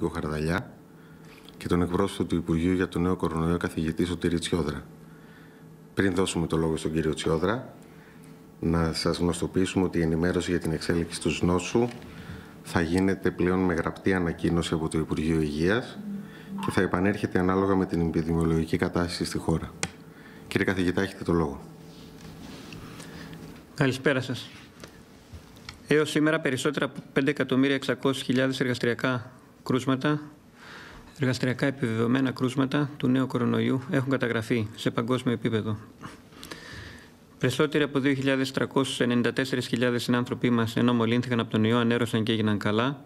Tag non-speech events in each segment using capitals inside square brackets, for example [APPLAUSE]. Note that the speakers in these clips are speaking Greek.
Νίκο Χαρδαλιά και τον εκπρόσωπο του Υπουργείου για το νέο κορονοϊό καθηγητή Σωτήρη Τσιόδρα. Πριν δώσουμε το λόγο στον κύριο Τσιόδρα, να σας γνωστοποιήσουμε ότι η ενημέρωση για την εξέλιξη του νόσου θα γίνεται πλέον με γραπτή ανακοίνωση από το Υπουργείο Υγείας και θα επανέρχεται ανάλογα με την επιδημιολογική κατάσταση στη χώρα. Κύριε καθηγητά, έχετε το λόγο. Καλησπέρα σας. Έως σήμερα περισσότερα από 5.600.000 εργαστηριακά κρούσματα, εργαστηριακά επιβεβαιωμένα κρούσματα του νέου κορονοϊού έχουν καταγραφεί σε παγκόσμιο επίπεδο. Περισσότεροι από 2.394.000 άνθρωποι μας ενώ μολύνθηκαν από τον ιό ανέρωσαν και έγιναν καλά,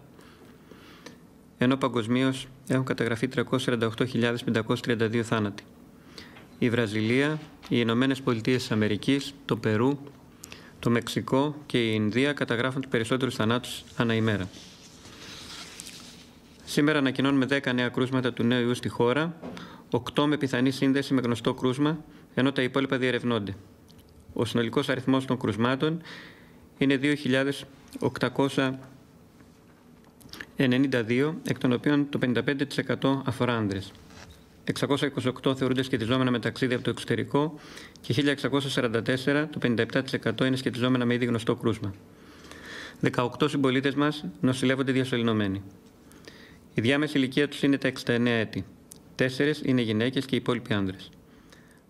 ενώ παγκοσμίως έχουν καταγραφεί 348.532 θάνατοι. Η Βραζιλία, οι Ηνωμένες Πολιτείες της Αμερικής, το Περού, το Μεξικό και η Ινδία καταγράφουν τους περισσότερους θανάτους ανά ημέρα. Σήμερα ανακοινώνουμε 10 νέα κρούσματα του νέου ιού στη χώρα, 8 με πιθανή σύνδεση με γνωστό κρούσμα, ενώ τα υπόλοιπα διερευνώνται. Ο συνολικός αριθμός των κρουσμάτων είναι 2.892, εκ των οποίων το 55% αφορά άνδρες. 628 θεωρούνται σχετιζόμενα με ταξίδια από το εξωτερικό και 1.644, το 57% είναι σχετιζόμενα με ήδη γνωστό κρούσμα. 18 συμπολίτες μας νοσηλεύονται διασωληνωμένοι. Η διάμεση ηλικία τους είναι τα 69 έτη. Τέσσερις είναι γυναίκες και οι υπόλοιποι άνδρες.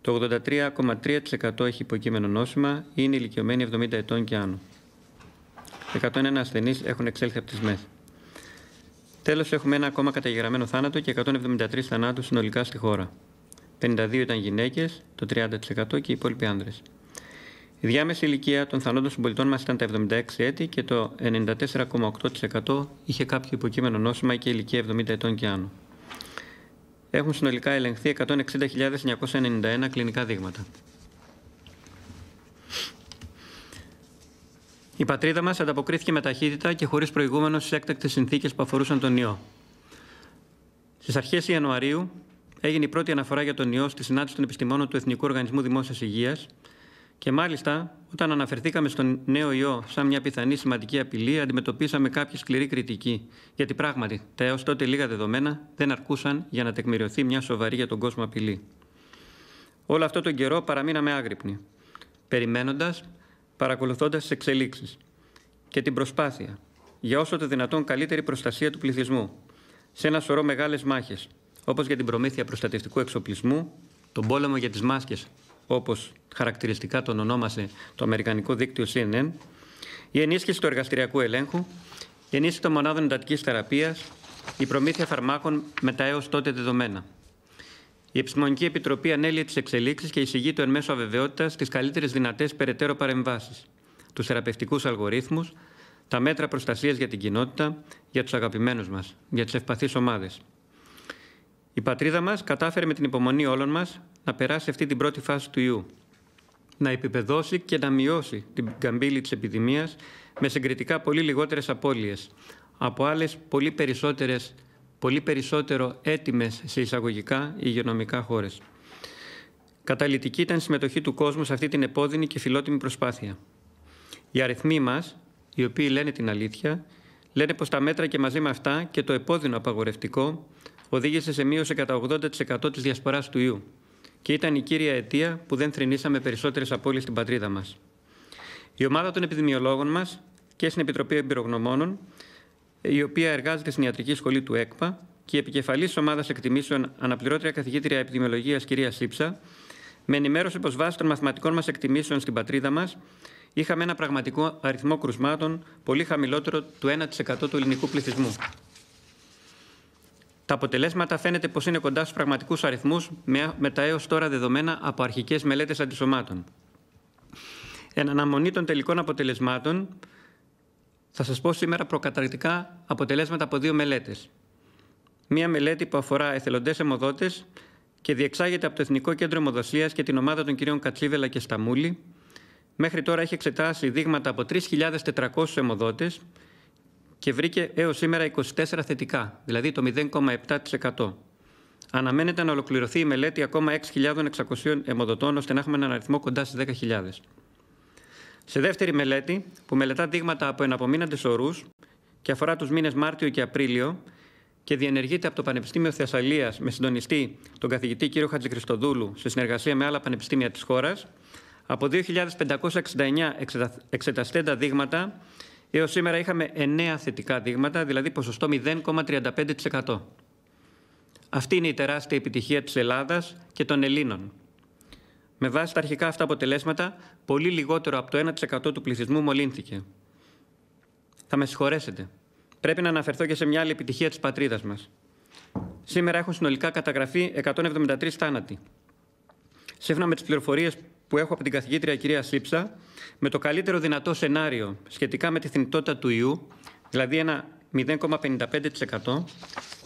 Το 83,3% έχει υποκείμενο νόσημα ή είναι ηλικιωμένοι 70 ετών και άνω. 101 ασθενείς έχουν εξέλθει από τις ΜΕΘ. Τέλος, έχουμε ένα ακόμα καταγεγραμμένο θάνατο και 173 θανάτους συνολικά στη χώρα. 52 ήταν γυναίκες, το 30% και οι υπόλοιποι άνδρες. Η διάμεση ηλικία των θανόντων συμπολιτών μας ήταν τα 76 έτη και το 94,8% είχε κάποιο υποκείμενο νόσημα και ηλικία 70 ετών και άνω. Έχουν συνολικά ελεγχθεί 160.991 κλινικά δείγματα. Η πατρίδα μας ανταποκρίθηκε με ταχύτητα και χωρίς προηγούμενο στις έκτακτες συνθήκες που αφορούσαν τον ιό. Στις αρχές Ιανουαρίου έγινε η πρώτη αναφορά για τον ιό στη συνάντηση των επιστημόνων του Εθνικού Οργανισμού Δημόσιας Υγείας και μάλιστα, όταν αναφερθήκαμε στον νέο ιό σαν μια πιθανή σημαντική απειλή, αντιμετωπίσαμε κάποια σκληρή κριτική. Γιατί πράγματι, τα έως τότε λίγα δεδομένα δεν αρκούσαν για να τεκμηριωθεί μια σοβαρή για τον κόσμο απειλή. Όλο αυτό τον καιρό παραμείναμε άγρυπνοι, περιμένοντας, παρακολουθώντας τις εξελίξεις και την προσπάθεια για όσο το δυνατόν καλύτερη προστασία του πληθυσμού σε ένα σωρό μεγάλες μάχες, όπως για την προμήθεια προστατευτικού εξοπλισμού, τον πόλεμο για τις μάσκες όπως χαρακτηριστικά τον ονόμασε το Αμερικανικό Δίκτυο CNN, η ενίσχυση του εργαστηριακού ελέγχου, η ενίσχυση των μονάδων εντατικής θεραπείας, η προμήθεια φαρμάκων με τα έως τότε δεδομένα. Η Επιστημονική Επιτροπή ανέλυε τις εξελίξεις και εισηγεί το εν μέσω αβεβαιότητας τις καλύτερες δυνατές περαιτέρω παρεμβάσεις, τους θεραπευτικούς αλγορίθμους, τα μέτρα προστασίας για την κοινότητα, για τους αγαπημένους μας, για τις ευπαθείς ομάδες. Η πατρίδα μας κατάφερε με την υπομονή όλων μας να περάσει αυτή την πρώτη φάση του ιού. Να επιπεδώσει και να μειώσει την καμπύλη της επιδημίας με συγκριτικά πολύ λιγότερες απώλειες από άλλες πολύ περισσότερες πολύ περισσότερο έτοιμες σε εισαγωγικά υγειονομικά χώρες. Καταλητική ήταν η συμμετοχή του κόσμου σε αυτή την επώδυνη και φιλότιμη προσπάθεια. Οι αριθμοί μας, οι οποίοι λένε την αλήθεια, λένε πως τα μέτρα και μαζί με αυτά και το επώδυνο απαγορευτικό οδήγησε σε μείωση κατά 80% της διασποράς του ιού και ήταν η κύρια αιτία που δεν θρυνήσαμε περισσότερες απώλειες στην πατρίδα μας. Η ομάδα των επιδημιολόγων μας και στην Επιτροπή Εμπειρογνωμόνων, η οποία εργάζεται στην Ιατρική Σχολή του ΕΚΠΑ, και η επικεφαλής ομάδας εκτιμήσεων, αναπληρώτρια καθηγήτρια επιδημιολογίας κυρίας Σύψα, με ενημέρωσε πως βάσει των μαθηματικών μας εκτιμήσεων στην πατρίδα μας είχαμε ένα πραγματικό αριθμό κρουσμάτων πολύ χαμηλότερο του 1% του ελληνικού πληθυσμού. Τα αποτελέσματα φαίνεται πως είναι κοντά στους πραγματικούς αριθμούς με τα έως τώρα δεδομένα από αρχικές μελέτες αντισωμάτων. Εν αναμονή των τελικών αποτελεσμάτων, θα σας πω σήμερα προκαταρκτικά αποτελέσματα από δύο μελέτες. Μία μελέτη που αφορά εθελοντές αιμοδότες και διεξάγεται από το Εθνικό Κέντρο Αιμοδοσίας και την ομάδα των κυρίων Κατσίβελα και Σταμούλη. Μέχρι τώρα έχει εξετάσει δείγματα από 3.400 αιμοδότες και βρήκε έως σήμερα 24 θετικά, δηλαδή το 0,7%. Αναμένεται να ολοκληρωθεί η μελέτη ακόμα 6.600 αιμοδοτών, ώστε να έχουμε έναν αριθμό κοντά στις 10.000. Σε δεύτερη μελέτη, που μελετά δείγματα από εναπομείναντες ορούς και αφορά τους μήνες Μάρτιο και Απρίλιο και διενεργείται από το Πανεπιστήμιο Θεσσαλίας με συντονιστή τον καθηγητή κ. Χατζικριστοδούλου σε συνεργασία με άλλα πανεπιστήμια της χώρας, από 2.569 εξεταστέντα δείγματα Έως σήμερα είχαμε 9 θετικά δείγματα, δηλαδή ποσοστό 0,35%. Αυτή είναι η τεράστια επιτυχία της Ελλάδας και των Ελλήνων. Με βάση τα αρχικά αυτά αποτελέσματα, πολύ λιγότερο από το 1% του πληθυσμού μολύνθηκε. Θα με συγχωρέσετε. Πρέπει να αναφερθώ και σε μια άλλη επιτυχία της πατρίδας μας. Σήμερα έχουν συνολικά καταγραφεί 173 θάνατοι. Σύμφωνα με τις πληροφορίες που έχω από την καθηγήτρια κυρία Σίψα με το καλύτερο δυνατό σενάριο σχετικά με τη θνητότητα του ιού, δηλαδή ένα 0,55%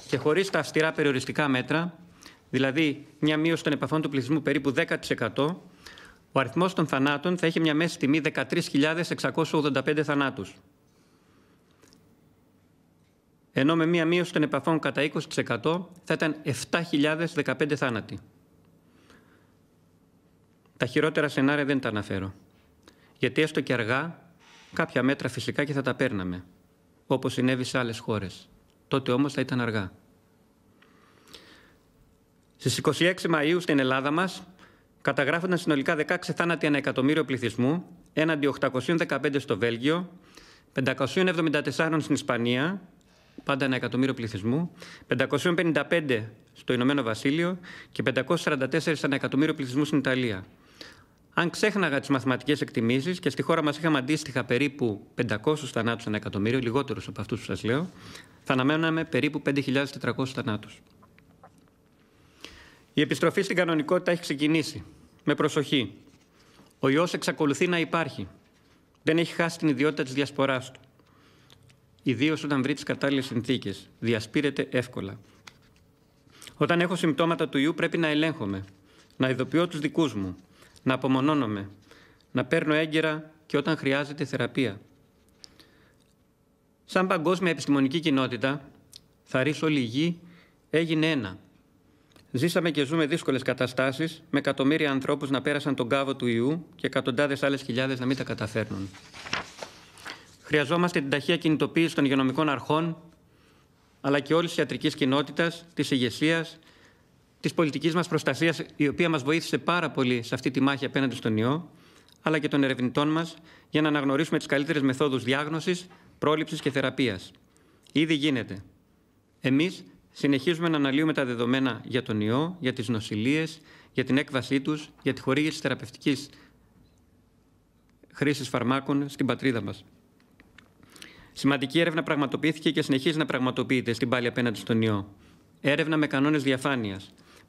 και χωρίς τα αυστηρά περιοριστικά μέτρα, δηλαδή μια μείωση των επαφών του πληθυσμού περίπου 10%, ο αριθμός των θανάτων θα έχει μια μέση τιμή 13.685 θανάτους. Ενώ με μια μείωση των επαφών κατά 20% θα ήταν 7.015 θάνατοι. Τα χειρότερα σενάρια δεν τα αναφέρω. Γιατί έστω και αργά, κάποια μέτρα φυσικά και θα τα παίρναμε, όπως συνέβη σε άλλες χώρες. Τότε όμως θα ήταν αργά. Στις 26 Μαου στην Ελλάδα μας καταγράφονταν συνολικά 16 θάνατοι ανά εκατομμύριο πληθυσμού, έναντι 815 στο Βέλγιο, 574 στην Ισπανία, πάντα ένα εκατομμύριο πληθυσμού, 555 στο Ηνωμένο Βασίλειο και 544 ανά εκατομμύριο πληθυσμού στην Ιταλία. Αν ξέχναγα τις μαθηματικές εκτιμήσεις και στη χώρα μας είχαμε αντίστοιχα περίπου 500 θανάτους ένα εκατομμύριο, λιγότερους από αυτούς που σας λέω, θα αναμέναμε περίπου 5.400 θανάτους. Η επιστροφή στην κανονικότητα έχει ξεκινήσει. Με προσοχή. Ο ιός εξακολουθεί να υπάρχει. Δεν έχει χάσει την ιδιότητα της διασποράς του. Ιδίως όταν βρει τις κατάλληλες συνθήκες. Διασπείρεται εύκολα. Όταν έχω συμπτώματα του ιού, πρέπει να ελέγχομαι, να ειδοποιώ τους δικούς μου, να απομονώνομαι, να παίρνω έγκαιρα και όταν χρειάζεται θεραπεία. Σαν παγκόσμια επιστημονική κοινότητα, θα ρίσω όλη η γη, έγινε ένα. Ζήσαμε και ζούμε δύσκολες καταστάσεις, με εκατομμύρια ανθρώπους να πέρασαν τον κάβο του ιού και εκατοντάδες άλλες χιλιάδες να μην τα καταφέρνουν. Χρειαζόμαστε την ταχεία κινητοποίηση των υγειονομικών αρχών, αλλά και όλης της ιατρικής κοινότητας, της ηγεσίας της πολιτικής μας προστασίας, η οποία μας βοήθησε πάρα πολύ σε αυτή τη μάχη απέναντι στον ιό, αλλά και των ερευνητών μας για να αναγνωρίσουμε τις καλύτερες μεθόδους διάγνωσης, πρόληψης και θεραπείας. Ήδη γίνεται. Εμείς συνεχίζουμε να αναλύουμε τα δεδομένα για τον ιό, για τις νοσηλίες, για την έκβασή τους, για τη χορήγηση θεραπευτικής χρήσης φαρμάκων στην πατρίδα μας. Σημαντική έρευνα πραγματοποιήθηκε και συνεχίζει να πραγματοποιείται στην πάλι απέναντι στον ιό. Έρευνα με κανόνες διαφάνειας,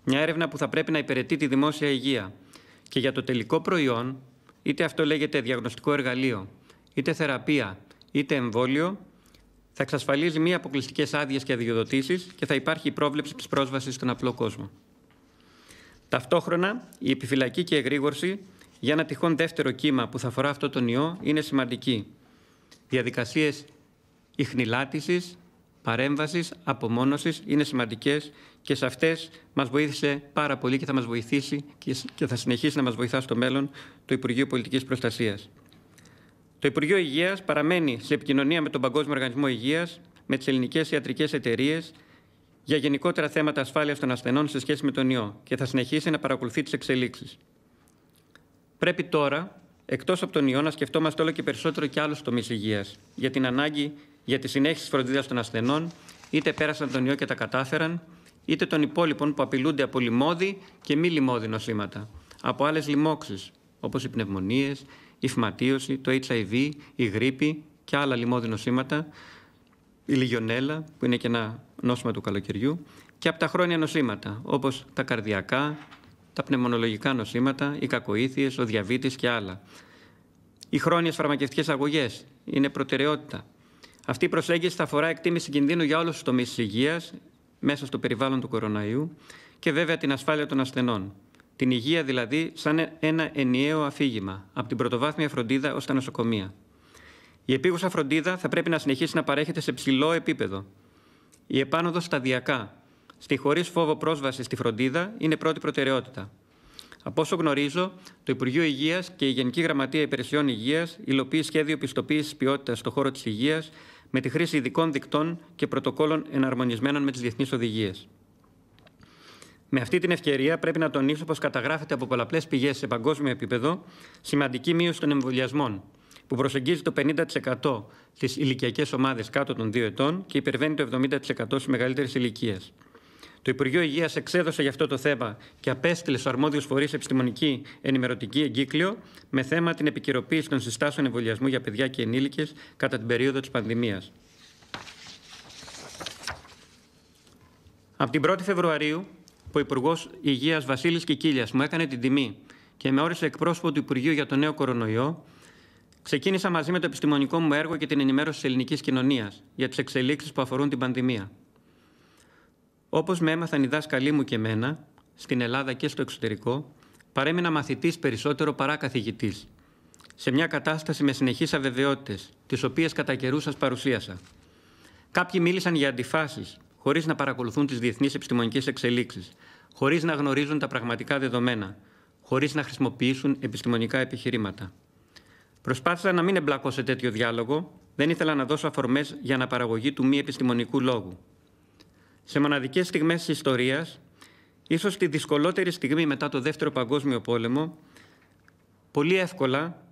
μια έρευνα που θα πρέπει να υπηρετεί τη δημόσια υγεία. Και για το τελικό προϊόν, είτε αυτό λέγεται διαγνωστικό εργαλείο, είτε θεραπεία, είτε εμβόλιο, θα εξασφαλίζει μη αποκλειστικές άδειες και αδειοδοτήσεις και θα υπάρχει η πρόβλεψη της πρόσβασης στον απλό κόσμο. Ταυτόχρονα, η επιφυλακή και η εγρήγορση για ένα τυχόν δεύτερο κύμα που θα αφορά αυτό τον ιό είναι σημαντική. Διαδικασίες ιχνηλάτησης, παρέμβασης, απομόνωσης είναι σημαντικές και σε αυτές μας βοήθησε πάρα πολύ και θα μας βοηθήσει και θα συνεχίσει να μας βοηθά στο μέλλον το Υπουργείο Πολιτικής Προστασίας. Το Υπουργείο Υγείας παραμένει σε επικοινωνία με τον Παγκόσμιο Οργανισμό Υγείας, με τις ελληνικές ιατρικές εταιρείες για γενικότερα θέματα ασφάλειας των ασθενών σε σχέση με τον ιό και θα συνεχίσει να παρακολουθεί τις εξελίξεις. Πρέπει τώρα, εκτός από τον ιό, να σκεφτόμαστε όλο και περισσότερο και άλλους τομείς υγείας, για την ανάγκη για τη συνέχιση φροντίδας των ασθενών, είτε πέρασαν τον ιό και τα κατάφεραν, είτε των υπόλοιπων που απειλούνται από λοιμώδη και μη λοιμώδη νοσήματα, από άλλες λοιμώξεις, όπως οι πνευμονίες, η φυματίωση, το HIV, η γρήπη και άλλα λοιμώδη νοσήματα, η λιγιονέλα, που είναι και ένα νόσημα του καλοκαιριού, και από τα χρόνια νοσήματα, όπως τα καρδιακά, τα πνευμονολογικά νοσήματα, οι κακοήθειες, ο διαβήτης και άλλα. Οι χρόνιες φαρμακευτικές αγωγές είναι προτεραιότητα. Αυτή η προσέγγιση θα αφορά εκτίμηση κινδύνου για όλους τους τομείς της υγείας, μέσα στο περιβάλλον του κοροναϊού και βέβαια την ασφάλεια των ασθενών. Την υγεία δηλαδή σαν ένα ενιαίο αφήγημα, από την πρωτοβάθμια φροντίδα ως τα νοσοκομεία. Η επίγουσα φροντίδα θα πρέπει να συνεχίσει να παρέχεται σε ψηλό επίπεδο. Η επάνωδο σταδιακά, στη χωρίς φόβο πρόσβαση στη φροντίδα, είναι πρώτη προτεραιότητα. Από όσο γνωρίζω, το Υπουργείο Υγείας και η Γενική Γραμματεία Υπηρεσιών Υγείας υλοποιεί σχέδιο πιστοποίησης ποιότητας στον χώρο της υγείας με τη χρήση ειδικών δικτών και πρωτοκόλων εναρμονισμένων με τις διεθνείς οδηγίες. Με αυτή την ευκαιρία, πρέπει να τονίσω πως καταγράφεται από πολλαπλές πηγές σε παγκόσμιο επίπεδο σημαντική μείωση των εμβολιασμών, που προσεγγίζει το 50% τη ηλικιακές ομάδες κάτω των 2 ετών και υπερβαίνει το 70% στις μεγαλύτερες ηλικίες. Το Υπουργείο Υγείας εξέδωσε για αυτό το θέμα και απέστειλε στους αρμόδιους φορείς επιστημονική ενημερωτική εγκύκλιο με θέμα την επικαιροποίηση των συστάσεων εμβολιασμού για παιδιά και ενήλικες κατά την περίοδο της πανδημίας. Από την 1η Φεβρουαρίου, που ο Υπουργός Υγείας Βασίλης Κικίλιας μου έκανε την τιμή και με όρισε εκπρόσωπο του Υπουργείου για το νέο κορονοϊό, ξεκίνησα μαζί με το επιστημονικό μου έργο και την ενημέρωση της ελληνικής κοινωνίας για τις εξελίξεις που αφορούν την πανδημία. Όπως με έμαθαν οι δάσκαλοι μου και εμένα, στην Ελλάδα και στο εξωτερικό, παρέμεινα μαθητής περισσότερο παρά καθηγητής. Σε μια κατάσταση με συνεχείς αβεβαιότητες, τις οποίες κατά καιρούς σας παρουσίασα. Κάποιοι μίλησαν για αντιφάσεις, χωρίς να παρακολουθούν τις διεθνείς επιστημονικές εξελίξεις, χωρίς να γνωρίζουν τα πραγματικά δεδομένα, χωρίς να χρησιμοποιήσουν επιστημονικά επιχειρήματα. Προσπάθησα να μην εμπλακώ σε τέτοιο διάλογο, δεν ήθελα να δώσω αφορμές για αναπαραγωγή του μη επιστημονικού λόγου σε μοναδικές στιγμές της ιστορίας, ίσως τη δυσκολότερη στιγμή μετά το Δεύτερο Παγκόσμιο Πόλεμο, πολύ εύκολα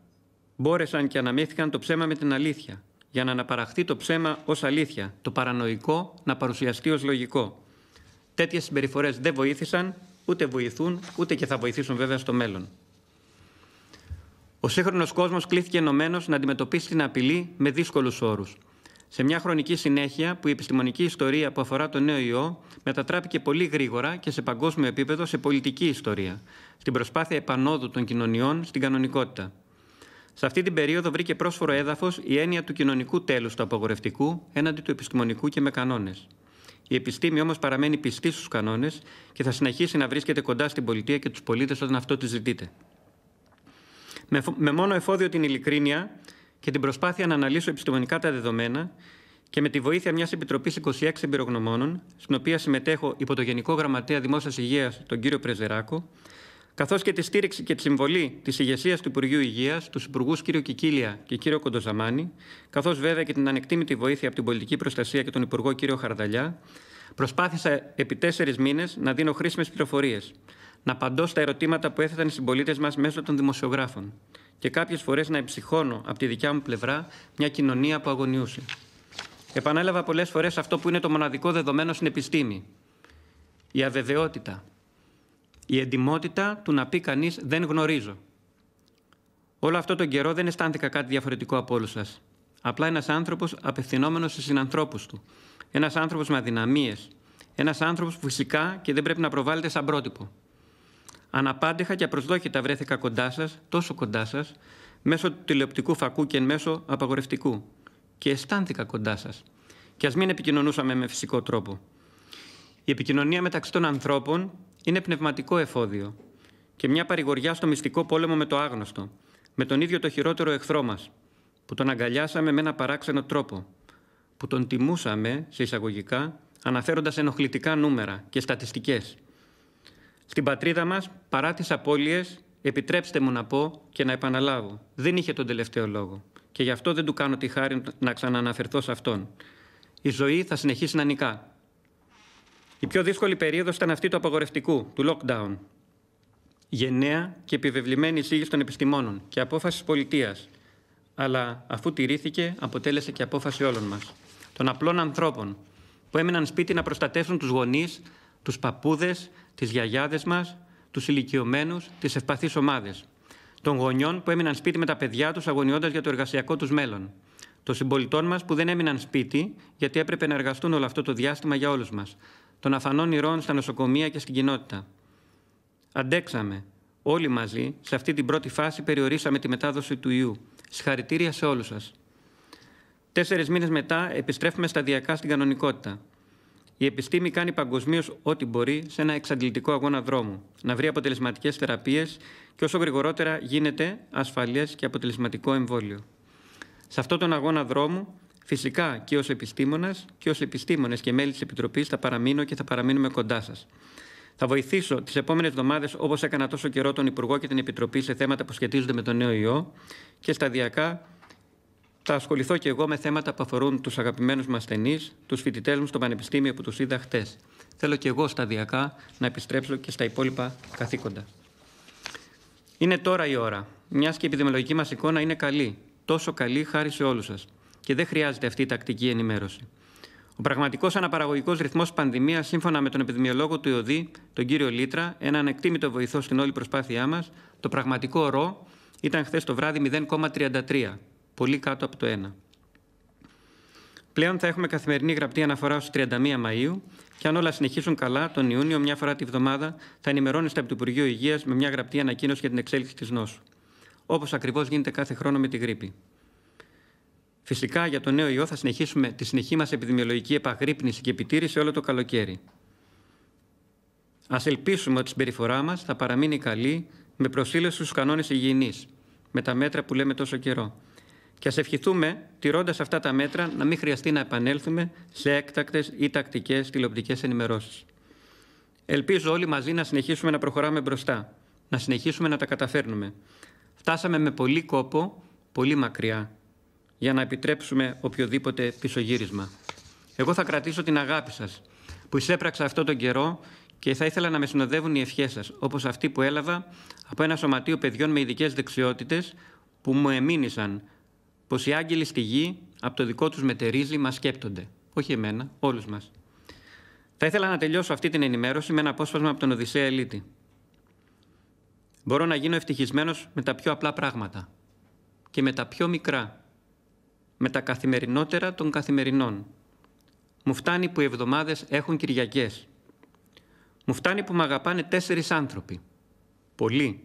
μπόρεσαν και αναμέθηκαν το ψέμα με την αλήθεια, για να αναπαραχθεί το ψέμα ως αλήθεια, το παρανοϊκό να παρουσιαστεί ως λογικό. Τέτοιες συμπεριφορές δεν βοήθησαν, ούτε βοηθούν, ούτε και θα βοηθήσουν βέβαια στο μέλλον. Ο σύγχρονος κόσμος κλείθηκε ενωμένος να αντιμετωπίσει την απειλή με δύσκολους όρους, σε μια χρονική συνέχεια που η επιστημονική ιστορία που αφορά το νέο ιό μετατράπηκε πολύ γρήγορα και σε παγκόσμιο επίπεδο σε πολιτική ιστορία, στην προσπάθεια επανόδου των κοινωνιών στην κανονικότητα. Σε αυτή την περίοδο βρήκε πρόσφορο έδαφος η έννοια του κοινωνικού τέλους του απογορευτικού έναντι του επιστημονικού και με κανόνες. Η επιστήμη όμως παραμένει πιστή στους κανόνες και θα συνεχίσει να βρίσκεται κοντά στην πολιτεία και τους πολίτες όταν αυτό της ζητείτε. Με, με μόνο εφόδιο την ειλικρίνεια, και την προσπάθεια να αναλύσω επιστημονικά τα δεδομένα και με τη βοήθεια μιας επιτροπής 26 εμπειρογνωμόνων, στην οποία συμμετέχω υπό το Γενικό Γραμματέα Δημόσιας Υγείας, τον κύριο Πρεζεράκο, καθώς και τη στήριξη και τη συμβολή της ηγεσίας του Υπουργείου Υγείας, τους Υπουργούς κ. Κικίλια και κ. Κοντοζαμάνη, καθώς βέβαια και την ανεκτήμητη βοήθεια από την Πολιτική Προστασία και τον Υπουργό κ. Χαρδαλιά, προσπάθησα επί τέσσερις μήνες να δίνω χρήσιμες πληροφορίες, να απαντώ στα ερωτήματα που έθεταν οι συμπολίτες μας μέσω των δημοσιογράφων, και κάποιες φορές να εμψυχώνω από τη δικιά μου πλευρά μια κοινωνία που αγωνιούσε. Επανέλαβα πολλές φορές αυτό που είναι το μοναδικό δεδομένο στην επιστήμη. Η αβεβαιότητα. Η εντυμότητα του να πει κανείς δεν γνωρίζω. Όλο αυτό τον καιρό δεν αισθάνθηκα κάτι διαφορετικό από όλους σας. Απλά ένας άνθρωπος απευθυνόμενος σε συνανθρώπους του. Ένας άνθρωπος με αδυναμίες. Ένας άνθρωπος που φυσικά και δεν πρέπει να προβάλλεται σαν πρότυπο. Αναπάντεχα και απροσδόκητα βρέθηκα κοντά σας, τόσο κοντά σας, μέσω του τηλεοπτικού φακού και εν μέσω απαγορευτικού. Και αισθάνθηκα κοντά σας. Και ας μην επικοινωνούσαμε με φυσικό τρόπο. Η επικοινωνία μεταξύ των ανθρώπων είναι πνευματικό εφόδιο και μια παρηγοριά στο μυστικό πόλεμο με το άγνωστο, με τον ίδιο το χειρότερο εχθρό μας, που τον αγκαλιάσαμε με ένα παράξενο τρόπο, που τον τιμούσαμε, σε εισαγωγικά, αναφέροντας ενοχλητικά νούμερα και στατιστικές. Στην πατρίδα μας, παρά τις απώλειες, επιτρέψτε μου να πω και να επαναλάβω, δεν είχε τον τελευταίο λόγο. Και γι' αυτό δεν του κάνω τη χάρη να ξανααναφερθώ σε αυτόν. Η ζωή θα συνεχίσει να νικά. Η πιο δύσκολη περίοδος ήταν αυτή του απαγορευτικού, του lockdown. Γενναία και επιβεβλημένη εισήγηση των επιστημόνων και απόφασης πολιτείας, Αλλά αφού τηρήθηκε, αποτέλεσε και απόφαση όλων μας. Των απλών ανθρώπων που έμειναν σπίτι να προστατεύσουν τους γονείς τους παππούδες, τις γιαγιάδες μας, τους ηλικιωμένους, τις ευπαθείς ομάδες, των γονιών που έμειναν σπίτι με τα παιδιά τους αγωνιώντας για το εργασιακό τους μέλλον, των συμπολιτών μας που δεν έμειναν σπίτι γιατί έπρεπε να εργαστούν όλο αυτό το διάστημα για όλους μας, των αφανών ηρών στα νοσοκομεία και στην κοινότητα. Αντέξαμε. Όλοι μαζί, σε αυτή την πρώτη φάση, περιορίσαμε τη μετάδοση του ιού. Συγχαρητήρια σε όλους σας. Τέσσερις μήνες μετά επιστρέφουμε σταδιακά στην κανονικότητα. Η επιστήμη κάνει παγκοσμίως ό,τι μπορεί σε ένα εξαντλητικό αγώνα δρόμου, να βρει αποτελεσματικές θεραπείες και όσο γρηγορότερα γίνεται ασφαλές και αποτελεσματικό εμβόλιο. Σε αυτόν τον αγώνα δρόμου, φυσικά και ως επιστήμονας και ως επιστήμονες και μέλη της Επιτροπής, θα παραμείνω και θα παραμείνουμε κοντά σας. Θα βοηθήσω τις επόμενες εβδομάδες, όπως έκανα τόσο καιρό, τον Υπουργό και την Επιτροπή σε θέματα που σχετίζονται με τον νέο ιό και σταδιακά θα ασχοληθώ και εγώ με θέματα που αφορούν τους αγαπημένους μα ασθενείς, τους φοιτητές μου στο Πανεπιστήμιο που τους είδα χτες. Θέλω και εγώ σταδιακά να επιστρέψω και στα υπόλοιπα καθήκοντα. Είναι τώρα η ώρα, μιας και η επιδημιολογική μας εικόνα είναι καλή. Τόσο καλή χάρη σε όλους σας. Και δεν χρειάζεται αυτή η τακτική ενημέρωση. Ο πραγματικός αναπαραγωγικός ρυθμός πανδημίας, σύμφωνα με τον επιδημιολόγο του ΙΟΔΗ, τον κύριο Λίτρα, έναν εκτίμητο βοηθό στην όλη προσπάθειά μας, το πραγματικό ρο ήταν χθες το βράδυ 0,33 πολύ κάτω από το 1. Πλέον θα έχουμε καθημερινή γραπτή αναφορά ως 31 Μαΐου και αν όλα συνεχίσουν καλά, τον Ιούνιο, μια φορά τη βδομάδα, θα ενημερώνεστε από το Υπουργείο Υγείας με μια γραπτή ανακοίνωση για την εξέλιξη της νόσου. Όπως ακριβώς γίνεται κάθε χρόνο με τη γρήπη. Φυσικά για το νέο ιό θα συνεχίσουμε τη συνεχή μας επιδημιολογική επαγρύπνηση και επιτήρηση όλο το καλοκαίρι. Ας ελπίσουμε ότι η συμπεριφορά μας θα παραμείνει καλή με προσήλωση στους κανόνες υγιεινής, με τα μέτρα που λέμε τόσο καιρό. Και ας ευχηθούμε, τηρώντας αυτά τα μέτρα, να μην χρειαστεί να επανέλθουμε σε έκτακτες ή τακτικές τηλεοπτικές ενημερώσεις. Ελπίζω όλοι μαζί να συνεχίσουμε να προχωράμε μπροστά, να συνεχίσουμε να τα καταφέρνουμε. Φτάσαμε με πολύ κόπο, πολύ μακριά, για να επιτρέψουμε οποιοδήποτε πισωγύρισμα. Εγώ θα κρατήσω την αγάπη σας, που εισέπραξα αυτόν τον καιρό και θα ήθελα να με συνοδεύουν οι ευχές σας, όπως αυτή που έλαβα από ένα σωματείο παιδιών με ειδικές δεξιότητες που μου εμείνησαν πως οι άγγελοι στη γη από το δικό τους μετερίζει μας σκέπτονται. Όχι εμένα, όλους μας. Θα ήθελα να τελειώσω αυτή την ενημέρωση με ένα απόσπασμα από τον Οδυσσέα Ελίτη. Μπορώ να γίνω ευτυχισμένος με τα πιο απλά πράγματα και με τα πιο μικρά, με τα καθημερινότερα των καθημερινών. Μου φτάνει που οι εβδομάδες έχουν Κυριακές. Μου φτάνει που με αγαπάνε τέσσερις άνθρωποι. Πολύ.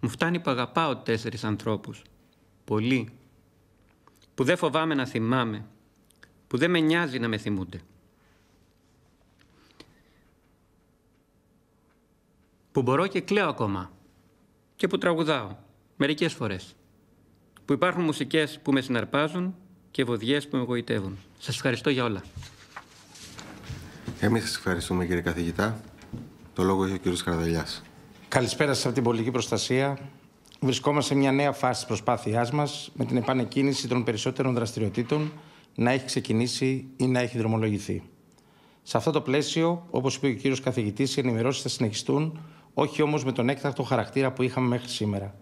Μου φτάνει που αγαπάω τέσσερις ανθρώπους. Πολύ που δεν φοβάμαι να θυμάμαι, που δεν με νοιάζει να με θυμούνται. Που μπορώ και κλαίω ακόμα και που τραγουδάω μερικές φορές. Που υπάρχουν μουσικές που με συναρπάζουν και βοδιές που με εγωιτεύουν. Σας ευχαριστώ για όλα. Ε, εμείς σας ευχαριστούμε κύριε καθηγητά. Το λόγο έχει ο κύριος Χαραδελιάς. Καλησπέρα σας από την Πολιτική Προστασία. Βρισκόμαστε σε μια νέα φάση της προσπάθειάς μας με την επανεκκίνηση των περισσότερων δραστηριοτήτων να έχει ξεκινήσει ή να έχει δρομολογηθεί. Σε αυτό το πλαίσιο, όπως είπε ο κύριος καθηγητής, οι ενημερώσεις θα συνεχιστούν, όχι όμως με τον έκτακτο χαρακτήρα που είχαμε μέχρι σήμερα.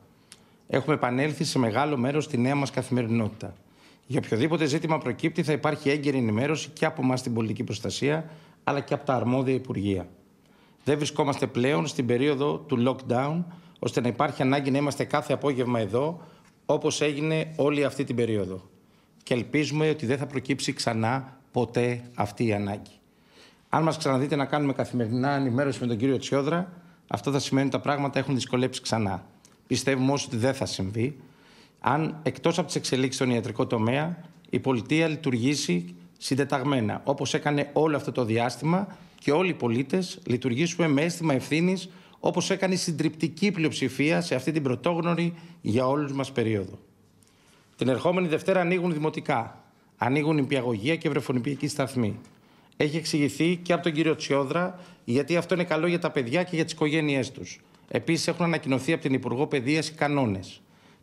Έχουμε επανέλθει σε μεγάλο μέρος στη νέα μας καθημερινότητα. Για οποιοδήποτε ζήτημα προκύπτει, θα υπάρχει έγκαιρη ενημέρωση και από εμάς την πολιτική προστασία, αλλά και από τα αρμόδια υπουργεία. Δεν βρισκόμαστε πλέον στην περίοδο του lockdown ώστε να υπάρχει ανάγκη να είμαστε κάθε απόγευμα εδώ, όπως έγινε όλη αυτή την περίοδο. Και ελπίζουμε ότι δεν θα προκύψει ξανά ποτέ αυτή η ανάγκη. Αν μας ξαναδείτε να κάνουμε καθημερινά ενημέρωση με τον κύριο Τσιόδρα, αυτό θα σημαίνει ότι τα πράγματα έχουν δυσκολέψει ξανά. Πιστεύουμε όμως ότι δεν θα συμβεί. Αν εκτός από τις εξελίξεις στον ιατρικό τομέα, η πολιτεία λειτουργήσει συντεταγμένα, όπως έκανε όλο αυτό το διάστημα και όλοι οι πολίτες λειτουργήσουμε με αίσθημα ευθύνης όπως έκανε η συντριπτική πλειοψηφία σε αυτή την πρωτόγνωρη για όλους μας περίοδο. Την ερχόμενη Δευτέρα ανοίγουν δημοτικά. Ανοίγουν υπηαγωγεία και βρεφονιπιακή σταθμή. Έχει εξηγηθεί και από τον κύριο Τσιόδρα γιατί αυτό είναι καλό για τα παιδιά και για τις οικογένειές τους. Επίσης, έχουν ανακοινωθεί από την Υπουργό Παιδείας οι κανόνες.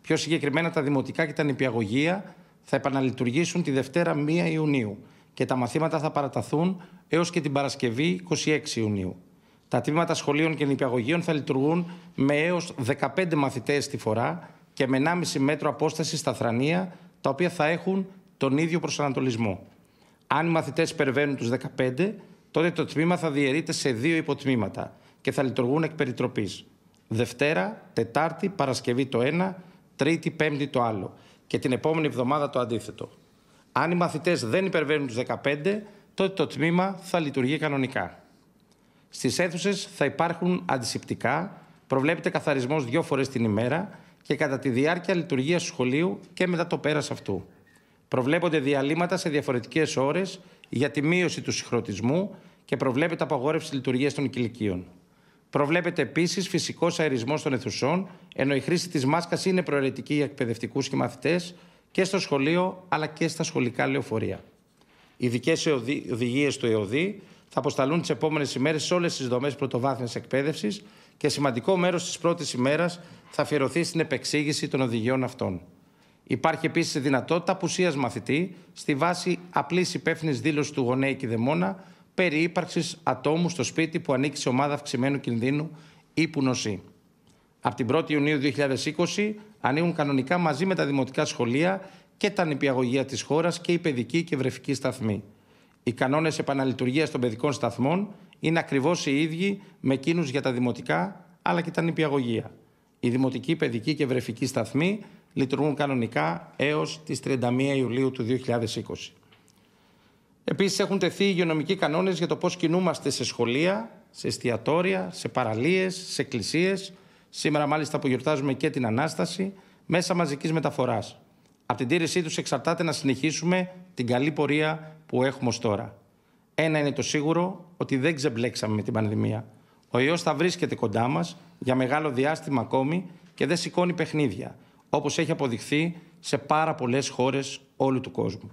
Πιο συγκεκριμένα, τα δημοτικά και τα νηπιαγωγεία θα επαναλειτουργήσουν τη Δευτέρα 1 Ιουνίου και τα μαθήματα θα παραταθούν έως και την Παρασκευή 26 Ιουνίου. Τα τμήματα σχολείων και νηπιαγωγείων θα λειτουργούν με έως 15 μαθητές τη φορά και με 1,5 μέτρο απόσταση στα θρανία, τα οποία θα έχουν τον ίδιο προσανατολισμό. Αν οι μαθητές υπερβαίνουν τους 15, τότε το τμήμα θα διαιρείται σε δύο υποτμήματα και θα λειτουργούν εκ περιτροπής. Δευτέρα, Τετάρτη, Παρασκευή το ένα, Τρίτη, Πέμπτη το άλλο και την επόμενη εβδομάδα το αντίθετο. Αν οι μαθητές δεν υπερβαίνουν τους 15, τότε το τμήμα θα λειτουργεί κανονικά. Στις αίθουσες θα υπάρχουν αντισηπτικά, προβλέπεται καθαρισμός δύο φορές την ημέρα και κατά τη διάρκεια λειτουργίας του σχολείου και μετά το πέρας αυτού. Προβλέπονται διαλύματα σε διαφορετικές ώρες για τη μείωση του συγχρονισμού και προβλέπεται απαγόρευση λειτουργίας των κηλικίων. Προβλέπεται επίσης φυσικός αερισμός των αιθουσών, ενώ η χρήση της μάσκας είναι προαιρετική για εκπαιδευτικούς και μαθητές και στο σχολείο αλλά και στα σχολικά λεωφορεία. Ειδικές οδηγίε του ΕΟΔΗ θα αποσταλούν τις επόμενες ημέρες σε όλες τις δομές πρωτοβάθμιας εκπαίδευσης και σημαντικό μέρος της πρώτης ημέρας θα αφιερωθεί στην επεξήγηση των οδηγιών αυτών. Υπάρχει επίσης δυνατότητα απουσίας μαθητή στη βάση απλής υπεύθυνης δήλωσης του γονέα και δαιμόνα περί ύπαρξης ατόμου στο σπίτι που ανήκει σε ομάδα αυξημένου κινδύνου ή που νοσεί. Από την 1η Ιουνίου 2020 ανοίγουν κανονικά μαζί με τα δημοτικά σχολεία και τα νηπιαγωγεία της χώρας και η παιδική και βρεφική σταθμή. Οι κανόνες επαναλειτουργίας των παιδικών σταθμών είναι ακριβώς οι ίδιοι με εκείνους για τα δημοτικά αλλά και τα νηπιαγωγεία. Οι δημοτικοί, παιδικοί και βρεφικοί σταθμοί λειτουργούν κανονικά έως τις 31 Ιουλίου του 2020. Επίσης, έχουν τεθεί υγειονομικοί κανόνες για το πώς κινούμαστε σε σχολεία, σε εστιατόρια, σε παραλίες, σε εκκλησίες. Σήμερα, μάλιστα, που γιορτάζουμε και την Ανάσταση, μέσα μαζικής μεταφοράς. Από την τήρησή τους εξαρτάται να συνεχίσουμε την καλή πορεία που έχουμε ως τώρα. Ένα είναι το σίγουρο ότι δεν ξεμπλέξαμε με την πανδημία. Ο ιός θα βρίσκεται κοντά μας για μεγάλο διάστημα ακόμη και δεν σηκώνει παιχνίδια, όπως έχει αποδειχθεί σε πάρα πολλές χώρες όλου του κόσμου.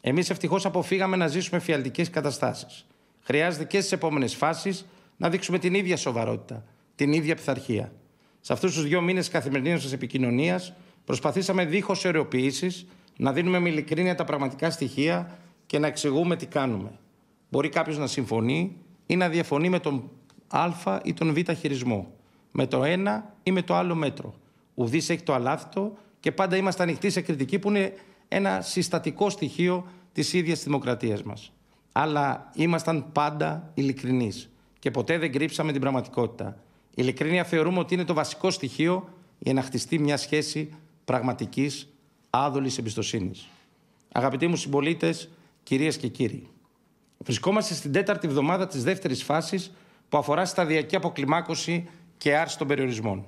Εμείς ευτυχώς αποφύγαμε να ζήσουμε φιαλτικές καταστάσεις. Χρειάζεται και στις επόμενες φάσεις να δείξουμε την ίδια σοβαρότητα, την ίδια πειθαρχία. Σε αυτούς τους δύο μήνες καθημερινής σα επικοινωνίας, προσπαθήσαμε δίχως αιρεοποιήσει να δίνουμε με ειλικρίνεια τα πραγματικά στοιχεία και να εξηγούμε τι κάνουμε. Μπορεί κάποιος να συμφωνεί ή να διαφωνεί με τον Α ή τον Β χειρισμό, με το ένα ή με το άλλο μέτρο. Ουδής έχει το αλάθητο και πάντα είμαστε ανοιχτοί σε κριτική που είναι ένα συστατικό στοιχείο της ίδιας δημοκρατίας μας. Αλλά ήμασταν πάντα ειλικρινείς και ποτέ δεν κρύψαμε την πραγματικότητα. Η ειλικρίνεια θεωρούμε ότι είναι το βασικό στοιχείο για να χτιστεί μια σχέση πραγματικής άδολης εμπιστοσύνης. Αγαπητοί μου συμπολίτες, κυρίες και κύριοι. Βρισκόμαστε στην τέταρτη εβδομάδα της δεύτερης φάσης που αφορά σταδιακή αποκλιμάκωση και άρση των περιορισμών.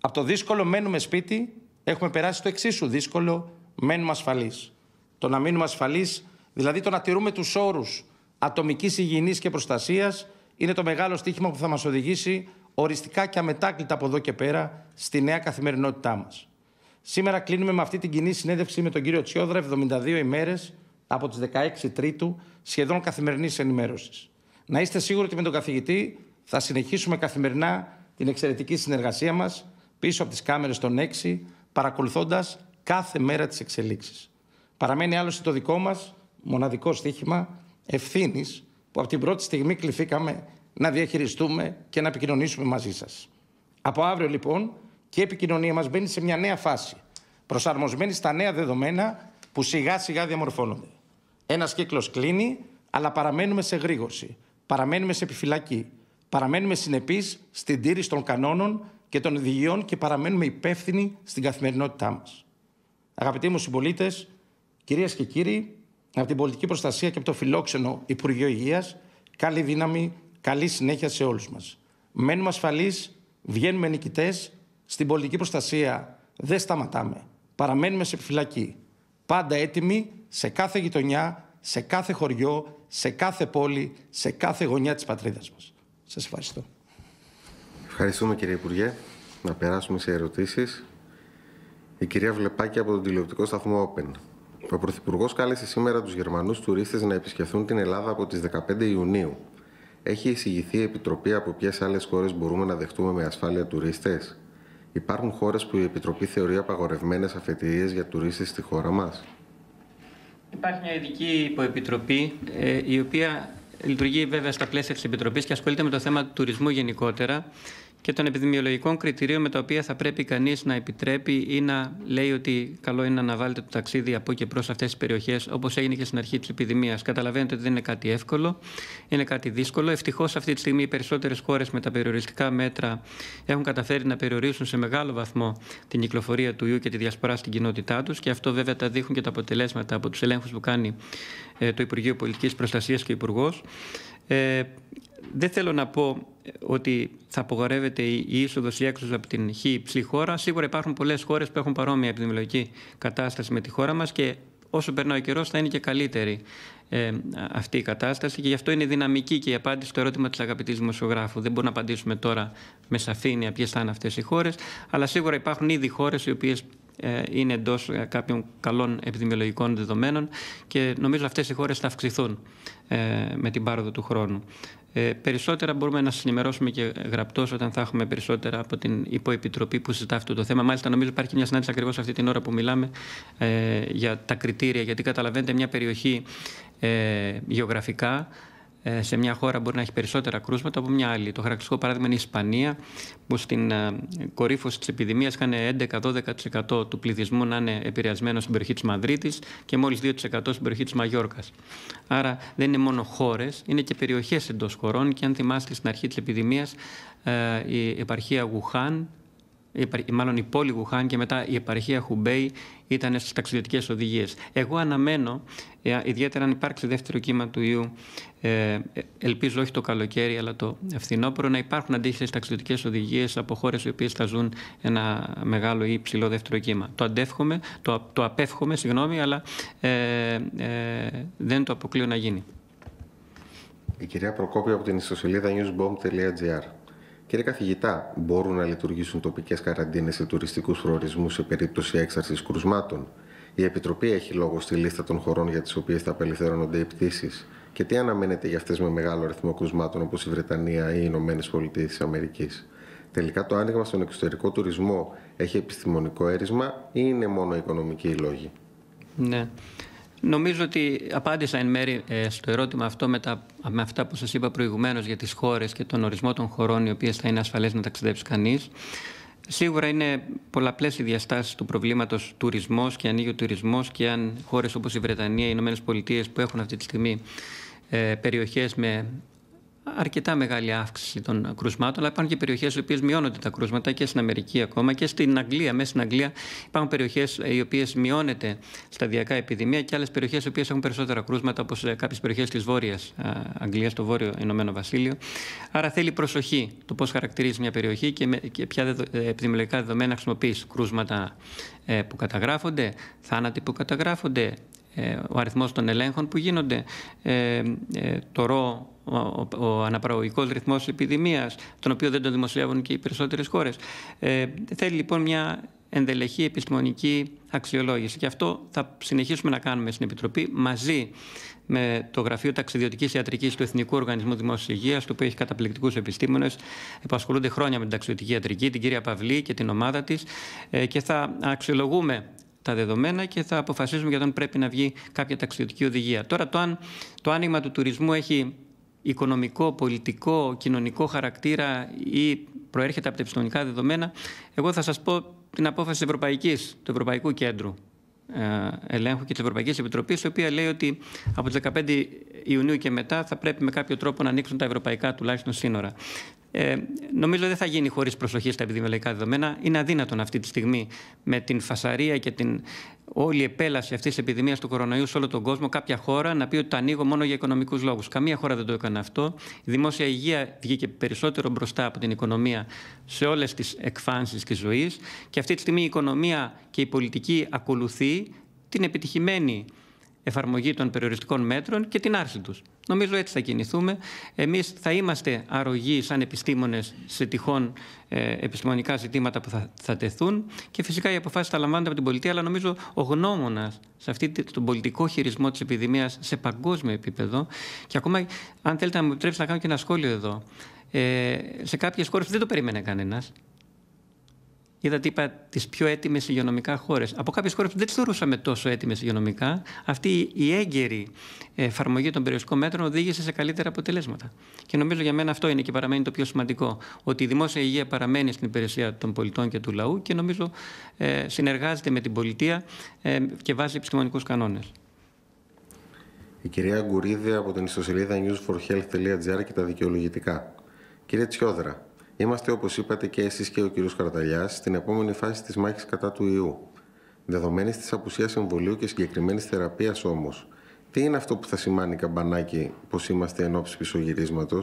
Από το δύσκολο μένουμε σπίτι έχουμε περάσει το εξίσου δύσκολο μένουμε ασφαλείς. Το να μείνουμε ασφαλείς, δηλαδή το να τηρούμε τους όρους ατομικής υγιεινής και προστασίας, είναι το μεγάλο στίχημα που θα μας οδηγήσει οριστικά και αμετάκλητα από εδώ και πέρα στη νέα καθημερινότητά μας. Σήμερα κλείνουμε με αυτή την κοινή συνέντευξη με τον κύριο Τσιόδρα, 72 ημέρες από τις 16 Τρίτου σχεδόν καθημερινής ενημέρωσης. Να είστε σίγουροι ότι με τον καθηγητή θα συνεχίσουμε καθημερινά την εξαιρετική συνεργασία μας πίσω από τις κάμερες των 6, παρακολουθώντας κάθε μέρα τις εξελίξεις. Παραμένει άλλωστε το δικό μας μοναδικό στοίχημα ευθύνης που από την πρώτη στιγμή κληθήκαμε να διαχειριστούμε και να επικοινωνήσουμε μαζί σας. Από αύριο λοιπόν και η επικοινωνία μας μπαίνει σε μια νέα φάση, προσαρμοσμένη στα νέα δεδομένα που σιγά σιγά διαμορφώνονται. Ένας κύκλος κλείνει, αλλά παραμένουμε σε γρήγορση. Παραμένουμε σε επιφυλακή. Παραμένουμε συνεπείς στην τήρηση των κανόνων και των οδηγιών και παραμένουμε υπεύθυνοι στην καθημερινότητά μας. Αγαπητοί μου συμπολίτες, κυρίες και κύριοι, από την πολιτική προστασία και από το φιλόξενο Υπουργείο Υγείας, καλή δύναμη, καλή συνέχεια σε όλους μας. Μένουμε ασφαλείς, βγαίνουμε νικητές. Στην πολιτική προστασία δεν σταματάμε. Παραμένουμε σε επιφυλακή. Πάντα έτοιμοι σε κάθε γειτονιά, σε κάθε χωριό, σε κάθε πόλη, σε κάθε γωνιά της πατρίδας μας. Σας ευχαριστώ. Ευχαριστούμε κύριε Υπουργέ. Να περάσουμε σε ερωτήσεις. Η κυρία Βλεπάκη από τον τηλεοπτικό σταθμό Open. Ο Πρωθυπουργός κάλεσε σήμερα τους Γερμανούς τουρίστες να επισκεφθούν την Ελλάδα από τις 15 Ιουνίου. Έχει εισηγηθεί η Επιτροπή από ποιες άλλες χώρες μπορούμε να δεχτούμε με ασφάλεια τουρίστες. Υπάρχουν χώρες που η Επιτροπή θεωρεί απαγορευμένες αφετηρίες για τουρίστες στη χώρα μας. Υπάρχει μια ειδική υποεπιτροπή ε, η οποία λειτουργεί βέβαια στα πλαίσια της Επιτροπής και ασχολείται με το θέμα του τουρισμού γενικότερα και των επιδημιολογικών κριτηρίων με τα οποία θα πρέπει κανείς να επιτρέπει ή να λέει ότι καλό είναι να αναβάλλετε το ταξίδι από και προς αυτές τις περιοχές, όπως έγινε και στην αρχή της επιδημίας. Καταλαβαίνετε ότι δεν είναι κάτι εύκολο, είναι κάτι δύσκολο. Ευτυχώς αυτή τη στιγμή οι περισσότερες χώρες με τα περιοριστικά μέτρα έχουν καταφέρει να περιορίσουν σε μεγάλο βαθμό την κυκλοφορία του ιού και τη διασπορά στην κοινότητά τους και αυτό βέβαια τα δείχνουν και τα αποτελέσματα από τους ελέγχους που κάνει ε, το Υπουργείο Πολιτικής Προστασίας και ο Υπουργός. Ε, δεν θέλω να πω ε, ότι θα απογορεύεται η είσοδος ή έξοδος από την χ χώρα. Σίγουρα υπάρχουν πολλές χώρες που έχουν παρόμοια επιδημιολογική κατάσταση με τη χώρα μας και όσο περνά ο καιρός θα είναι και καλύτερη ε, αυτή η κατάσταση. Και γι' αυτό είναι δυναμική και η απάντηση στο ερώτημα της αγαπητής δημοσιογράφου. Δεν μπορούμε να απαντήσουμε τώρα με σαφήνεια ποιες θα είναι αυτές οι χώρες. Αλλά σίγουρα υπάρχουν ήδη χώρες οι οποίες ε, είναι εντός ε, κάποιων καλών επιδημιολογικών δεδομένων και νομίζω αυτές οι χώρες θα αυξηθούν ε, με την πάροδο του χρόνου. περισσότερα μπορούμε να σας ενημερώσουμε και γραπτώ όταν θα έχουμε περισσότερα από την υποεπιτροπή που συζητά αυτό το θέμα. Μάλιστα, νομίζω υπάρχει μια συνάντηση ακριβώς αυτή την ώρα που μιλάμε ε, για τα κριτήρια, γιατί καταλαβαίνετε μια περιοχή ε, γεωγραφικά ε, σε μια χώρα μπορεί να έχει περισσότερα κρούσματα από μια άλλη. Το χαρακτηριστικό παράδειγμα είναι η Ισπανία, που στην ε, κορύφωση της επιδημίας είχαν 11-12% του πληθυσμού να είναι επηρεασμένος στην περιοχή της Μαδρίτης και μόλις 2% στην περιοχή της Μαγιόρκας. Άρα δεν είναι μόνο χώρες, είναι και περιοχές εντός χωρών. Και αν θυμάστε στην αρχή της επιδημίας, ε, η επαρχία Γουχάν μάλλον η πόλη Γουχάν και μετά η επαρχία Χουμπέι ήταν στις ταξιδιωτικές οδηγίες. Εγώ αναμένω, ε, ιδιαίτερα αν υπάρξει δεύτερο κύμα του ιού, ε, ε, ελπίζω όχι το καλοκαίρι αλλά το φθινόπωρο, να υπάρχουν αντίστοιχες ταξιδιωτικές οδηγίες από χώρες οι οποίες θα ζουν ένα μεγάλο ή υψηλό δεύτερο κύμα. Το αντεύχομαι, το, το απέφχομαι, συγγνώμη, αλλά δεν το αποκλείω να γίνει. Η κυρία Προκόπη από την ιστοσελίδα newsbomb.gr Κύριε καθηγητά, μπορούν να λειτουργήσουν τοπικές καραντίνες σε τουριστικούς προορισμούς σε περίπτωση έξαρσης κρουσμάτων. Η Επιτροπή έχει λόγο στη λίστα των χωρών για τις οποίες θα απελευθερώνονται οι πτήσεις. Και τι αναμένεται για αυτές με μεγάλο αριθμό κρουσμάτων όπως η Βρετανία ή οι Ηνωμένες Πολιτείες της Αμερικής. Τελικά το άνοιγμα στον εξωτερικό τουρισμό έχει επιστημονικό έρισμα ή είναι μόνο οικονομικοί λόγοι. Ναι. Νομίζω ότι απάντησα εν μέρη ε, στο ερώτημα αυτό με, τα, με αυτά που σας είπα προηγουμένως για τις χώρες και τον ορισμό των χωρών οι οποίες θα είναι ασφαλές να ταξιδέψει κανείς. Σίγουρα είναι πολλαπλές οι διαστάσεις του προβλήματος τουρισμός και ανοίγει ο τουρισμός και αν χώρες όπως η Βρετανία, οι Ηνωμένες Πολιτείες που έχουν αυτή τη στιγμή ε, περιοχές με αρκετά μεγάλη αύξηση των κρουσμάτων, αλλά υπάρχουν και περιοχές οι οποίες μειώνονται τα κρούσματα και στην Αμερική ακόμα και στην Αγγλία. Μέσα στην Αγγλία υπάρχουν περιοχές ε, οι οποίες μειώνεται σταδιακά η επιδημία και άλλες περιοχές οι οποίες έχουν περισσότερα κρούσματα, όπως ε, κάποιες περιοχές της Βόρειας ε, Αγγλίας, το Βόρειο Ηνωμένο Βασίλειο. Άρα θέλει προσοχή το πώς χαρακτηρίζει μια περιοχή και, με, και ποια επιδημιολογικά δεδομένα χρησιμοποιείς. Κρούσματα που καταγράφονται, θάνατοι που καταγράφονται, ε, ο αριθμός των ελέγχων που γίνονται, ε, ε, το ρο ο, ο αναπαραγωγικός ρυθμός επιδημίας, τον οποίο δεν το δημοσιεύουν και οι περισσότερες χώρες. Ε, θέλει λοιπόν μια ενδελεχή επιστημονική αξιολόγηση. Και αυτό θα συνεχίσουμε να κάνουμε στην Επιτροπή μαζί με το Γραφείο Ταξιδιωτικής Ιατρικής του Εθνικού Οργανισμού Δημόσιας Υγείας, το οποίο έχει καταπληκτικούς επιστήμονες που ασχολούνται χρόνια με την ταξιδιωτική ιατρική, την κυρία Παυλή και την ομάδα της. Και θα αξιολογούμε δεδομένα και θα αποφασίζουμε για τον πρέπει να βγει κάποια ταξιδιωτική οδηγία. Τώρα, το αν το άνοιγμα του τουρισμού έχει οικονομικό, πολιτικό, κοινωνικό χαρακτήρα ή προέρχεται από τα επιστημονικά δεδομένα, εγώ θα σας πω την απόφαση της Ευρωπαϊκής, του Ευρωπαϊκού Κέντρου ε, Ελέγχου και της Ευρωπαϊκής Επιτροπής, η οποία λέει ότι από τις 15 Ιουνίου και μετά θα πρέπει με κάποιο τρόπο να ανοίξουν τα ευρωπαϊκά τουλάχιστον σύνορα. Ε, νομίζω δεν θα γίνει χωρίς προσοχή στα επιδημιολογικά δεδομένα. Είναι αδύνατον αυτή τη στιγμή με την φασαρία και την όλη επέλαση αυτής της επιδημίας του κορονοϊού σε όλο τον κόσμο κάποια χώρα να πει ότι το ανοίγω μόνο για οικονομικούς λόγους. Καμία χώρα δεν το έκανε αυτό. Η δημόσια υγεία βγήκε περισσότερο μπροστά από την οικονομία σε όλες τις εκφάνσεις της ζωής. Και αυτή τη στιγμή η οικονομία και η πολιτική ακολουθεί την επιτυχημένη εφαρμογή των περιοριστικών μέτρων και την άρση τους. Νομίζω έτσι θα κινηθούμε. Εμείς θα είμαστε αρρωγοί σαν επιστήμονες σε τυχόν ε, επιστημονικά ζητήματα που θα, θα τεθούν και φυσικά οι αποφάσεις θα λαμβάνονται από την πολιτεία, αλλά νομίζω ο γνώμονας σε αυτή τον πολιτικό χειρισμό της επιδημίας σε παγκόσμιο επίπεδο και ακόμα αν θέλετε να μου επιτρέψετε να κάνω και ένα σχόλιο εδώ. Ε, σε κάποιες χώρες δεν το περίμενε κανένας. Είδα τι είπα τις πιο έτοιμες υγειονομικά χώρες. Από κάποιες χώρες που δεν τις θεωρούσαμε τόσο έτοιμες υγειονομικά, αυτή η έγκαιρη εφαρμογή των περιοριστικών μέτρων οδήγησε σε καλύτερα αποτελέσματα. Και νομίζω για μένα αυτό είναι και παραμένει το πιο σημαντικό. Ότι η δημόσια υγεία παραμένει στην υπηρεσία των πολιτών και του λαού και νομίζω ε, συνεργάζεται με την πολιτεία ε, και βάζει επιστημονικούς κανόνες. Η κυρία Γκουρίδη από την ιστοσελίδα και τα δικαιολογητικά. Κύριε Τσιόδρα, Είμαστε, όπως είπατε και εσείς και ο κ. Καρταλιά, στην επόμενη φάση της μάχης κατά του ιού. Δεδομένης της απουσίας εμβολίου και συγκεκριμένης θεραπείας όμως, τι είναι αυτό που θα σημάνει καμπανάκι πως είμαστε εν ώψη πισωγυρίσματος,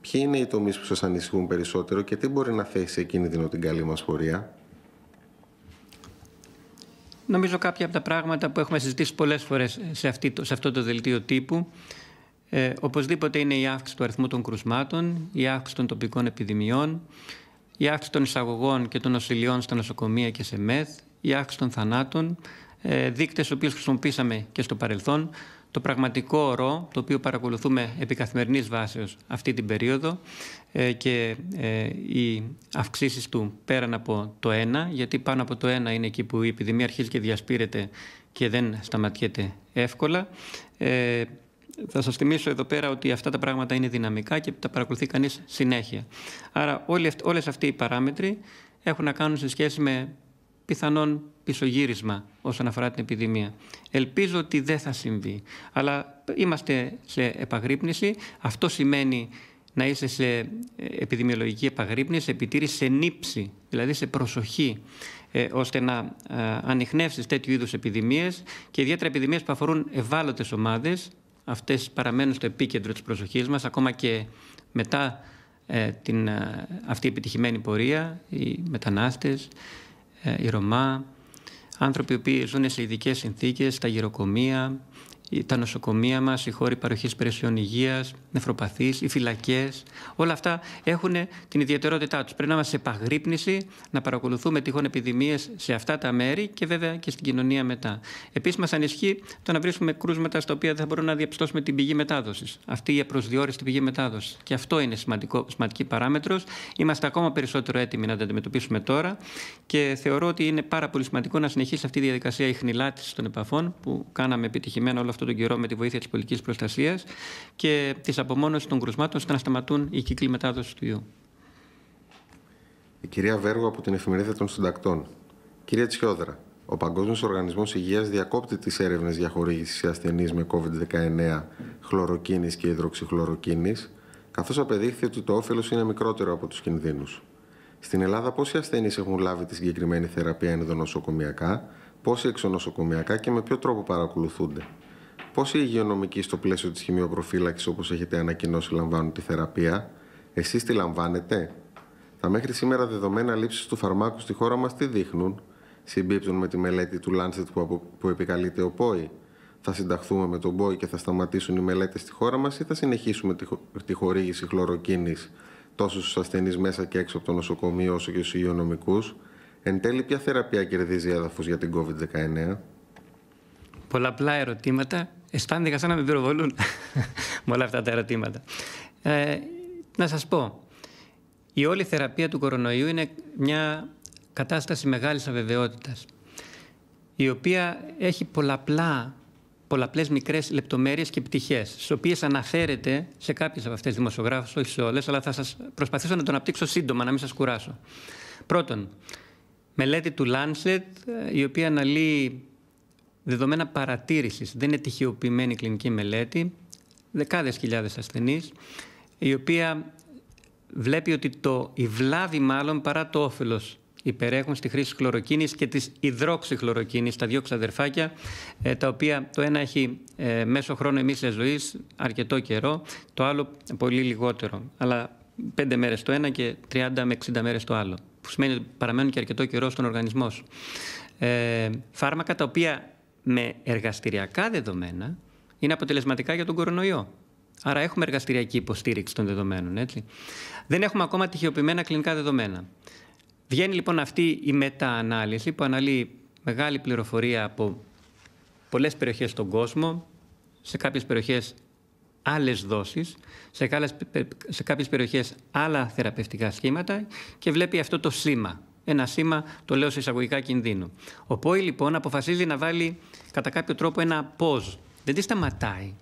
Ποιοι είναι οι τομείς που σας ανησυχούν περισσότερο και τι μπορεί να θέσει σε κίνδυνο την καλή μας πορεία. Νομίζω κάποια από τα πράγματα που έχουμε συζητήσει πολλές φορές σε, σε αυτό το δελτίο τύπου ε, οπωσδήποτε είναι η αύξηση του αριθμού των κρουσμάτων, η αύξηση των τοπικών επιδημιών, η αύξηση των εισαγωγών και των νοσηλειών στα νοσοκομεία και σε ΜΕΘ, η αύξηση των θανάτων, ε, δείκτες οποίου χρησιμοποίησαμε και στο παρελθόν, το πραγματικό ορό το οποίο παρακολουθούμε επί καθημερινής βάσεως αυτή την περίοδο ε, και ε, οι αυξήσεις του πέραν από το 1, γιατί πάνω από το 1 είναι εκεί που η επιδημία αρχίζει και διασπείρεται και δεν σταματιέται εύκολα. Ε, θα σας θυμίσω εδώ πέρα ότι αυτά τα πράγματα είναι δυναμικά και τα παρακολουθεί κανείς συνέχεια. Άρα όλες αυτοί οι παράμετροι έχουν να κάνουν σε σχέση με πιθανόν πισωγύρισμα όσον αφορά την επιδημία. Ελπίζω ότι δεν θα συμβεί, αλλά είμαστε σε επαγρύπνηση. Αυτό σημαίνει να είσαι σε ε, επιδημιολογική επαγρύπνηση, επιτήρηση, σε νύψη, δηλαδή σε προσοχή, ε, ώστε να ε, ανοιχνεύσεις τέτοιου είδους επιδημίες και ιδιαίτερα επιδημίες που αφορούν ευάλωτες ομάδες, αυτές παραμένουν στο επίκεντρο της προσοχής μας ακόμα και μετά ε, την, ε, αυτή η επιτυχημένη πορεία, οι μετανάστες, η ε, οι Ρωμά, άνθρωποι που ζουν σε ειδικές συνθήκες, τα γυροκομεία, τα νοσοκομεία μας, οι χώροι παροχής υπηρεσιών υγείας, οι φυλακές. Όλα αυτά έχουν την ιδιαιτερότητά τους. Πρέπει να είμαστε σε επαγρύπνηση, να παρακολουθούμε τυχόν επιδημίες σε αυτά τα μέρη και βέβαια και στην κοινωνία μετά. Επίσης, μας ανισχύει το να βρίσκουμε κρούσματα στα οποία δεν θα μπορούμε να διαπιστώσουμε την πηγή μετάδοσης. Αυτή η απροσδιόριστη πηγή μετάδοσης. Και αυτό είναι σημαντικό, σημαντική παράμετρος. Είμαστε ακόμα περισσότερο έτοιμοι να τα αντιμετωπίσουμε τώρα και θεωρώ ότι είναι πάρα πολύ σημαντικό να συνεχίσει αυτή η διαδικασία ηχνηλάτηση των επαφών που κάναμε επιτυχημένα όλο αυτό τον καιρό με τη βοήθεια της πολιτικής προστασίας και της απομόνωση των κρουσμάτων ώστε να σταματούν οι κύκλοι μετάδοσης του ιού. Η κυρία Βέργο από την Εφημερίδα των Συντακτών. Κυρία Τσιόδρα, ο Παγκόσμιος Οργανισμός Υγείας διακόπτει τις έρευνες για χορήγηση σε ασθενείς με COVID-19 χλωροκίνης και υδροξυχλωροκίνης, καθώς απεδείχθη ότι το όφελος είναι μικρότερο από τους κινδύνους. Στην Ελλάδα, πόσοι ασθενείς έχουν λάβει τη συγκεκριμένη θεραπεία ενδονοσοκομιακά, πόσοι εξονοσοκομιακά και με ποιο τρόπο παρακολουθούνται οι υγειονομικοί στο πλαίσιο της χημειοπροφύλαξης, όπως έχετε ανακοινώσει, λαμβάνουν τη θεραπεία, εσείς τη λαμβάνετε. Τα μέχρι σήμερα δεδομένα λήψης του φαρμάκου στη χώρα μας τι δείχνουν. Συμπίπτουν με τη μελέτη του Lancet που, που επικαλείται ο ΠΟΗ. Θα συνταχθούμε με τον ΠΟΗ και θα σταματήσουν οι μελέτες στη χώρα μας ή θα συνεχίσουμε τη, τη χορήγηση χλωροκίνης τόσο στους ασθενείς μέσα και έξω από το νοσοκομείο όσο και στους υγειονομικούς. Εν τέλει, ποια θεραπεία κερδίζει έδαφος για την COVID-19. Πολλαπλά ερωτήματα αισθάνθηκα σαν να με πυροβολούν [LAUGHS] με όλα αυτά τα ερωτήματα. Ε, να σας πω, η όλη θεραπεία του κορονοϊού είναι μια κατάσταση μεγάλης αβεβαιότητας, η οποία έχει πολλαπλά, πολλαπλές μικρές λεπτομέρειες και πτυχές, στις οποίες αναφέρεται σε κάποιες από αυτές τις δημοσιογράφους, όχι σε όλες, αλλά θα σας προσπαθήσω να τον απτύξω σύντομα, να μην σας κουράσω. Πρώτον, μελέτη του Lancet, ε, η οποία αναλύει δεδομένα παρατήρησης. Δεν είναι τυχιοποιημένη κλινική μελέτη, δεκάδες χιλιάδες ασθενείς, η οποία βλέπει ότι το, η βλάβη μάλλον παρά το όφελος υπερέχουν στη χρήση χλωροκίνης και της υδρόξυχλωροκίνης, τα δύο ξαδερφάκια, ε, τα οποία το ένα έχει ε, μέσο χρόνο εμίσια ζωής αρκετό καιρό, το άλλο πολύ λιγότερο. Αλλά πέντε μέρες το ένα και 30 με 60 μέρες το άλλο, που σημαίνει ότι παραμένουν και αρκετό καιρό στον οργανισμό Ε, φάρμακα τα οποία με εργαστηριακά δεδομένα είναι αποτελεσματικά για τον κορονοϊό. Άρα έχουμε εργαστηριακή υποστήριξη των δεδομένων. Έτσι. Δεν έχουμε ακόμα τυχεοποιημένα κλινικά δεδομένα. Βγαίνει λοιπόν αυτή η μετα-ανάλυση που αναλύει μεγάλη πληροφορία από πολλές περιοχές στον κόσμο, σε κάποιες περιοχές άλλες δόσεις, σε κάποιες περιοχές άλλα θεραπευτικά σχήματα και βλέπει αυτό το σήμα ένα σήμα, το λέω σε εισαγωγικά κινδύνου. Ο Πόη λοιπόν αποφασίζει να βάλει κατά κάποιο τρόπο ένα πώς. Δεν τη σταματάει.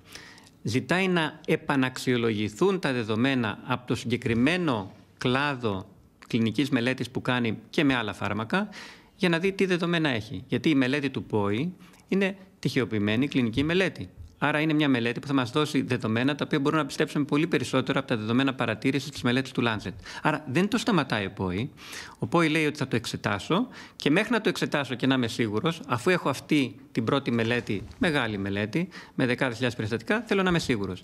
Ζητάει να επαναξιολογηθούν τα δεδομένα από το συγκεκριμένο κλάδο κλινικής μελέτης που κάνει και με άλλα φάρμακα για να δει τι δεδομένα έχει. Γιατί η μελέτη του ΠΟΗ είναι τυχεοποιημένη κλινική μελέτη. Άρα, είναι μια μελέτη που θα μας δώσει δεδομένα τα οποία μπορούμε να πιστέψουμε πολύ περισσότερο από τα δεδομένα παρατήρησης της μελέτης του Lancet. Άρα, δεν το σταματάει ο ΠΟΗ. Ο ΠΟΗ λέει ότι θα το εξετάσω και μέχρι να το εξετάσω και να είμαι σίγουρος, αφού έχω αυτή την πρώτη μελέτη, μεγάλη μελέτη, με δεκάδες χιλιάδες περιστατικά, θέλω να είμαι σίγουρος.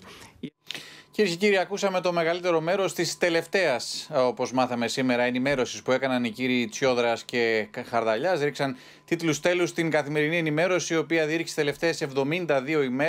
Κυρίες και κύριοι, ακούσαμε το μεγαλύτερο μέρος της τελευταίας, όπως μάθαμε σήμερα, ενημέρωσης που έκαναν οι κύριοι Τσιόδρας και Χαρδαλιάς. Ρίξαν τίτλους τέλους στην καθημερινή ενημέρωση, η οποία διήρξε τις τελευταίες 72 ημέρε.